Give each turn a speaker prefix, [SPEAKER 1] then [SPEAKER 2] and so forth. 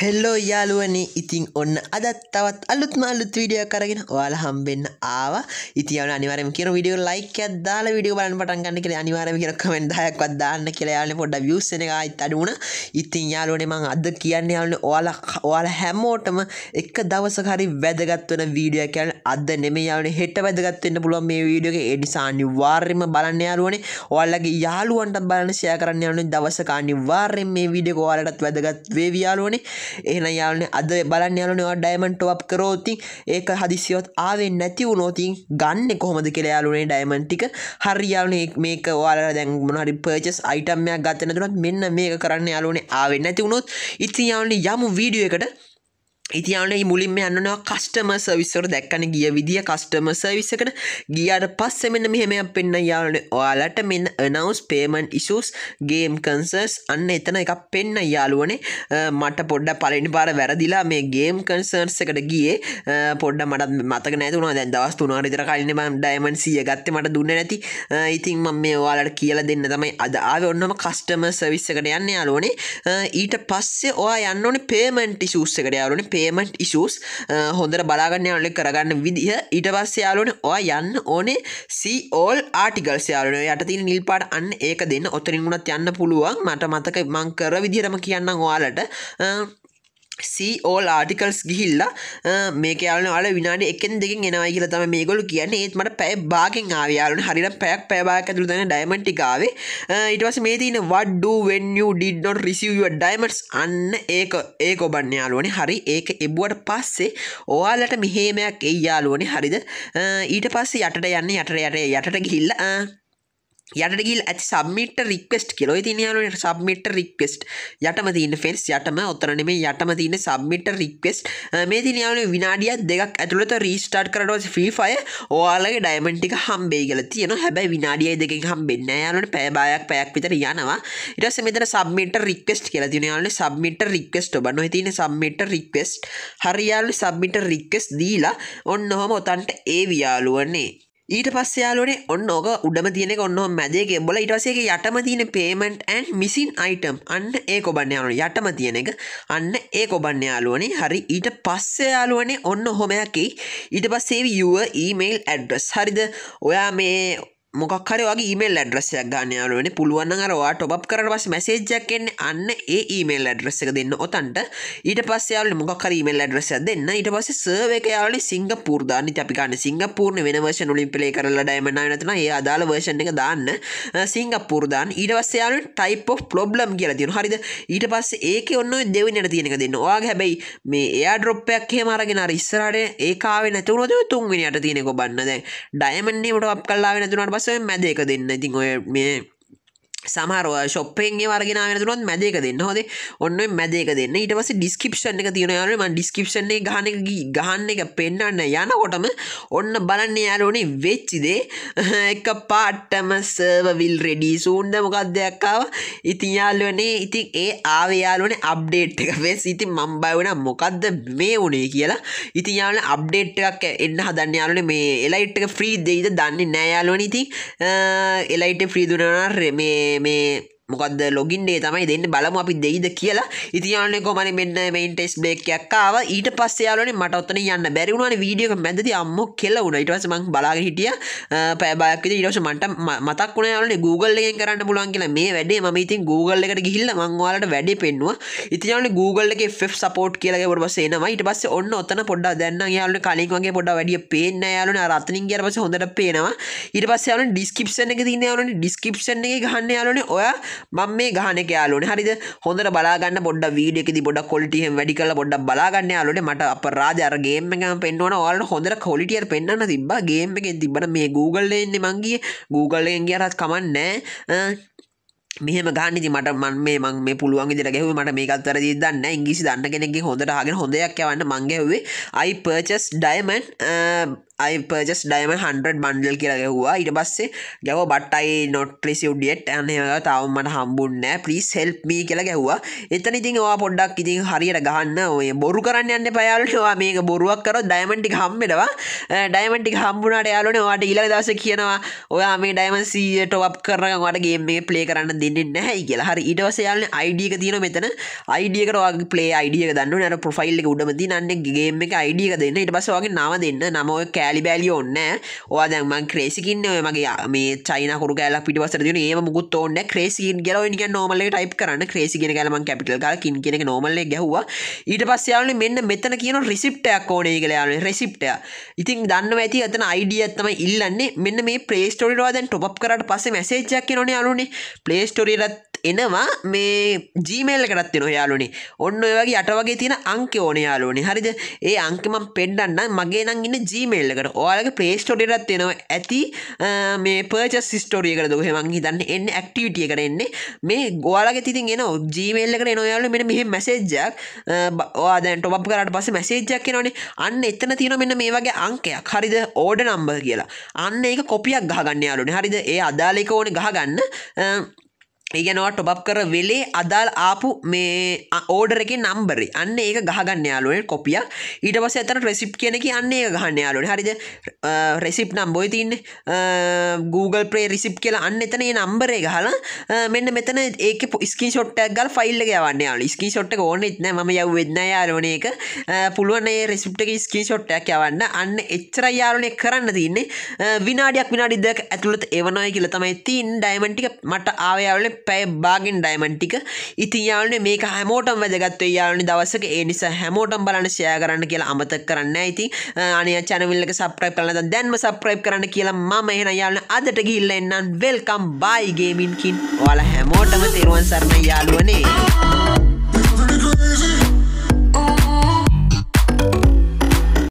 [SPEAKER 1] හෙල්ලෝ යාලුවනේ ඉතින් ඔන්න අදත් තවත් අලුත්ම අලුත් වීඩිය කරගෙන ඔයාල හම්බෙන්න්න ආවා ඉතිවන අනිවරම කියන විඩිය ලයිකයක් දාලා විඩිය බලන් පටන් ගන්න කියල අනිවාරම කියෙන කමෙන්ඩයක්වත් දාන්න කියලායාල පොඩ වියසනගයිත් අඩුවන ඉතින් යාලුවනේ මං අද කියන්න යාලන ඔයාල ඔයාල හැමෝටම එක දවසහරි වැදගත්වන වීඩිය කියල අද නෙම යාලන හෙට වැදගත්වන්න පුළුවන් මේ වීඩියගේ එඩිසානි වාර්යම බලන්න යාලුවනේ ඔයාල්ලගේ යාලුවන්ට බලන සය කරන්න යන දවසකානි වාර්යෙන් මේ විඩිය ගෝලටත් වැදගත් වේවියාලුවනේ එන යාලන අද බලන්න යාලනවා ඩයිමන්ට් අප් කරෝති ඒක හදිසියොත් ආවෙන් නැති වුණෝතින් ගන්න කොහොමද කෙළ යාලුනේ ඩයිමන්ටික හරියාලන මේක වාල දැන් මොනහරි පර්චස් අයිටම්මයක් ගත්තන තුනත් මෙන්න මේක කරන්න යාලුනේ ආවෙන් නැති වුණොත් ඉතින් යාලනි යමු වීඩියෝ එකට ඉතියාවනේ මුලින්ම යන්නවා කස්ටම සවිස්සර දැක්කන ගිය විදිිය කස්ටම සවිස්සකට ගියාට පස්ස මෙන්න මෙහෙමයක් පෙන්න්න යාලන ඔයාලට මෙන්න අනවස් පේමන් ඉසුස් ගේම් කන්සර්ස් අන්න එතන එකක් පෙන්න්න යාලුවනේ මට පොඩ්ඩ පලනි පාර වැරදිලා මේ ගේම් කන්සර්න්ස් එකට ගිය පොඩ මට මතක නැතුන දැන් දවස් තුනාරිතර කලන ම ඩයිමන් සිය ගත්ත මට දුන්න නැති ඉතින් මම මේ ඔයාලට කියල දෙන්න තමයි අද ආව ඔන්නම කස්ටම සවිස්සකට යන්න යාලෝනේ ඊට පස්සේ ඔයා යන්න ඕනේ පේමන්ටි සූස්සකට යාලනේ පේමට ඉශස් හොඳර බලාගන්න ඔලෙ කරගන්න විදිහ ඉට පස්සයාලුවන ඔය යන්න ඕනේ සෝල් ආටිකල් සයාලන යටති නිල්පාට අන්න ඒක දෙන්න ඔතරින් වුණත් යන්න පුළුවන් මට මතක මංකර විදිරම කියන්න වාලට සෝල් ආටිකල්ස් ගිහිල්ල මේක යාලන අල විනාඩි එකෙන් දෙකින් එනවා කියල තම මේ ගොලු කියන්නේ ඒත් මට පැ බාගෙන් ආවයාලන හරිට පැක් පැබාක තුර දන ඩයිමටිකාවේ ඉටවස මේ තින වඩ්ඩුවෙන්ු ඩිඩ්නොට රිසිව ඩයිමටස් අන්න ඒක ඒ කොබන්න යාලුවනේ හරි ඒක එබ්බුවට පස්සේ ඕයාලට මිහේමයක් එයි යාලුවනේ හරිද ඊට පස්සේ යටට යන්න යටට යට යටට ගිහිල්ලා යටට ගිල් ඇති සබමිට රික්වස්ට් කෙලො තිනයාලට සබමිට රික්වස්ට් යටම තින ෆෙන්ස් යටම ඔත්තරන මේ යටම තින සබමිට රික්වස්ට් මේ තිනයාල විනාඩිය දෙක් ඇතුළත රීස්ටාට් කරටස ෆිෆය ඕයාලගේ ඩයිමටික හම්බේ කල තියන හැබැයි විනාඩිය දෙකින් හම්බෙන්න යාලට පෑබායක් පැයක් විතර යනවා ඉටස මෙතර සබමිට රික්වස්ට් කියල තිනයාලන සබමිට රික්වස්ට බන තින සබමිට රික්වස්ට් හරියාල සබමිට රික්වස් දීලා ඔන්න හොම ඔතන්ට ඒ වියාලුවන්නේ ඊට පස්සයාලනේ ඔන්න ඕක උඩම තියෙන ඔන්න මැදේ ගෙම්බල ඉටසේගේ යටම තියෙන පේමෙන්ට් ඇන් මිසින් අයිටම් අන්න ඒ කොබන්න යාලු යටම තියෙන එක අන්න ඒ කොබන්න යාලුවනේ හරි ඊට පස්සයාලුවනේ ඔන්න හොමයකි ඊට පස්සේව යුව ඊමේල් ඇඩ්ඩස් හරිද ඔයා මේ මොකක්හර වගේ ඊමල් ඇඩ්‍රස්සයක් ගානයාලුවන පුළුවන් අරවා ටොබ් කරට පස් මැසේජ්ජක් එන්න අන්න ඒ ඊමල් ඇඩ්‍රස්ස එක දෙන්න ඔතන්ට ඊට පස්සයාල මොක්කර ීමල් ඇඩ්‍රස දෙන්න ඊට පස සර්වකයාල සිංගපූර්ධාන අපිකාන සිංගපූර්ණ වෙන වර්ෂ ලින් පලේ කරල ඩයිමන නතන ඒ අදාල වර්ෂණ එක දාන්න සිංගපූර්ධාන් ඊට පස්සයාල ටයිප් පොබ්ලම් කියල තින හරිද ඊට පස්ස ඒක ඔන්න දෙවිනට තියෙනක දෙන්න වා හැබැයි මේ එයා ඩොප්පයක් හෙමරගෙන ඉස්සරට ඒකාව නැතුරද තුන්විනිට තියෙනෙක බන්නද ඩයිමන්නේ ට අප කල්ලා නැතුනට පස මැද එක දෙන්න ඉතින් ඔය මේ සමහර ශොප්පෙන්ගේ වර්ගෙන වෙනතුනත් මැදක දෙන්න හොද ඔන්න මැදක දෙන්න ඊට පස ඩිස්කිප්ෂන් එක තියෙන යාරම ඩිස්කිප්ෂන්නේ ගහන එක ගහන්න එක පෙන්න්න යනකොටම ඔන්න බලන්න යාරෝනේ වෙච්චිදේ එක පාට්ටම සර්වවිල් රෙඩී සූන්ද මොකක්දයක්කාව ඉතියාල්ලනේ ඉති ඒ ආවයාලුවනේ අප්ඩේට් එක වෙස් ඉති මම්බයි වන මොකක්ද මේ වනේ කියලා ඉතියාල අප්ඩේට් එකක් එන්න හදන්න යාලන මේ එලයිට් එක ෆ්‍රී දෙයිද දන්න නෑයාලුවන ඉති එලයිට ෆ්‍රීදුනනා රෙමේ me, මොකද ලොගින්ඩේ තමයි දෙන්න බලම අපි දෙයිද කියලා ඉතියානෙ කොමන මෙන්න මෙයින් ටෙස් බ්ලේක්යක්කාව ඊට පස්සයාලන මට ඔත්තන යන්න බැරිවුණ වීඩියක මැදති අම්ම කෙලවුණ ඉටවස මං බලාග හිටිය පෑබයක්කද ඉටස මට මතක් වුණයාලන Googleෙන් කරන්න පුලන් කියලා මේ වැඩේ ම ඉතින් Google එකට ගිහිල්ල මංවාලට වැඩ පෙන්වා ඉතියාන Google එක ෆෙ සපෝට් කියලගේ ොට පසේනවා ඉට පස්ස ඔන්න ඔත්තන පොඩ්ඩ දැන්න යාලන කලින්ගේ පොඩ වැඩිය පේන්න යාලන රත්නින් කියර පස හොඳට පේනවා ඉට පස්සයාලන ඩිස්කිප්ෂන එක තින්න යාලන ඩිස්කිප්ෂන එක ගන්න යාලන ඔයා මම මේ ගහන කයාලුනේ හරිද හොඳට බලාගන්න පොඩ්ඩ වීඩියෝ එකේදී පොඩ්ඩක් quality එහෙම වැඩි කරලා පොඩ්ඩක් බලාගන්න යාළුවනේ මට අපරාජ අර ගේම් එකම පෙන්වන ඔයාලට හොඳට quality එක පෙන්වන්න තිබ්බා ගේම් එකෙන් තිබ්බට මේ Google එකෙන් මං ගියේ Google එකෙන් ගියරත් කමන්නේ මෙහම ගානිති මට මන් මේ මං මේ පුළුවන් ඉදිර ගැහුව මට මේකත්තර දන්න ඉංගිසි දන්න කෙනෙගේ හොඳට හගෙන හොඳයක් යවන්න මංගැවේ I purchase diamond I purchase diamond හන්ඩ බන්ඩල් කියලා ගැහවා ඉට බස්සේ ගැව බට්ටයි නොට්ලිසි ුඩියට් අනය තවමට හම්බුන්න පලිස් හෙල්ප්මී කියලා ගැහවා එතන ඉතින් වා පොඩ්ඩක් ඉතින් හරියට ගහන්න ඔය බොරු කරන්න යන්න පයාලටවා මේක බොරුවක් කර ඩයිමටි හම්බෙනවා ඩයිමටි හම්බුණට යාලන වාට ඉල දස කියනවා ඔයා මේ ඩයිමන්සීට ඔප් කරනවාටගේ මේ පලේ කරන්න දෙන්න නැහැ කියලා හරි ඉටවස යාලන අයිඩියක තියෙන මෙතන අයිඩියකරවාගේ පලේ අයිඩියක දන්න නට පොෆයිල්ල උඩමති නන්නගේම එක අයිඩියක දෙන්න ඉට පසවාගේ නම දෙන්න නමෝ කෑ කෑලි බැලි ඔන්න ඕවා දැන්මන් ක්‍රේසිකින්න මගේ මේ චයිනකරු කෑලක් පිටිවසර දින ඒ මුත් ඔන්න ක්‍රේසින් ගල නික නෝමල ටයි් කරන්න ක්‍රේසිගෙන ගලම කැපිටල් ගල කින් කියෙන නොමල්ල ගැහවා ඊට පස්සයාල මෙන්න මෙතන කියන රිසිප්ටයක් ඕනේ කලයාන රෙසිප්ටය ඉතින් දන්න ඇති අතන අයිඩියත්තම ඉල්ලන්නේ මෙන්න මේ ප්‍රේස්ටෝරිවා දැන් ටොප් කරට පස මැසේජක් නොන අලුනේ ප්ලේස්ටෝරිරත් එනවා මේ ජීමේල්ලකටත් වෙන යාලුනේ ඔන්න ඔය වගේ අට වගේ තියෙන අංක ඕන යාලුනේ හරිද ඒ අංක මම පෙන්නන්නම් මගේ නම් ඉන්න ජීමේල්ලකට ඔයාලගේ ප්ලේ ස්ටෝර් එකටත් එනවා ඇති මේ පර්චස් ස්ටෝරිය එකට දුක මං හිතන්න එන්න ඇක්ටිවිටිය එකට එන්නේ මේ ගෝලගේ තිතින් එන ජීමේල් එකට එන ඔයාලට මෙන්න මෙහෙම මැසේජ්ජක් ඔයා දැන් ටොප් අප් කරාට පස්සේ මැසේජ්ජක් එනවනේ අන්න එතන තියෙනවා මෙන්න මේ වගේ අංකයක් හරිද ඕඩර් නම්බර් කියලා අන්න ඒක කොපියක් ගහගන්න යාළුවනේ හරිද ඒ අදාළ එක ඕනේ ගහගන්න ඒගනවා ටොබ් කර වෙලේ අදාල් ආපු මේ ඕඩරක නම්බරි අන්න ඒක ගහගන්න යාලුවෙන් කොපිය ඊට පස ඇතන රෙසිප් කියන කියන්නේ ගහන්න යාලුවෙන් හරිද රෙසිප් නම්බොයි තින්න Google ප්‍රේ රිසිප් කියලා අන්න එතන ඒ නම්බරේ ගහලා මෙන්න මෙතන ඒක ස්කී ෂොට්ටක් ගල් ෆයිල්ල ගවන්න යාල ස්කී ෂොට්ට ඕන ඉත්න ම යව වෙන්න යාලන එක පුළුවන් ඒ රෙසිප්ටක ස්කී ෂොට්ටයක් යවන්න අන්න එච්චර යාලනේ කරන්න තින්නේ විනාඩයක් විනාඩිදක් ඇතුළට එවනය කියලතමයි තින් ඩයිමටික මට ආවයාවල පැය බාගෙන් ඩයිමන්ටික ඉතියානේ මේක හැමෝටම් වැදගත්වේ යානි දවසක ඒ නිසා හැමෝටම් බලන්න ෂයා කරන්න කියලා අමතක් කරන්න ඇති අනය චනවිල්ලක සප්‍රයිප් කරන්න දැන්ම සප්‍රයිප් කරන්න කියලා මම එහෙන යාලන අදට ගිල්ල එන්නම් වෙල්කම් බායිගේමින්කින් ඔයාල හැමෝටම තෙරුවන් සරණ යාලුවනේ.